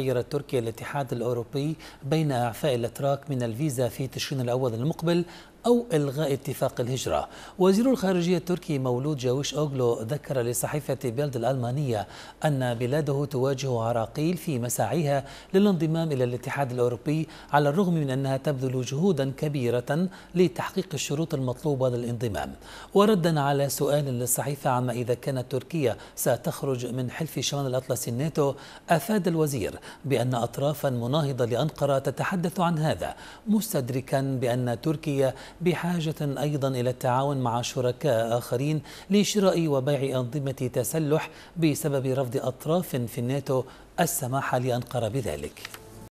غيرت تركيا الاتحاد الأوروبي بين إعفاء الأتراك من الفيزا في تشرين الأول المقبل أو إلغاء اتفاق الهجرة وزير الخارجية التركي مولود جاويش أوغلو ذكر لصحيفة بيلد الألمانية أن بلاده تواجه عراقيل في مساعيها للانضمام إلى الاتحاد الأوروبي على الرغم من أنها تبذل جهودا كبيرة لتحقيق الشروط المطلوبة للانضمام وردا على سؤال للصحيفة عما إذا كانت تركيا ستخرج من حلف شمال الأطلس الناتو أفاد الوزير بأن أطرافا مناهضة لأنقرة تتحدث عن هذا مستدركا بأن تركيا بحاجة أيضا إلى التعاون مع شركاء آخرين لشراء وبيع أنظمة تسلح بسبب رفض أطراف في الناتو السماح لأنقرة بذلك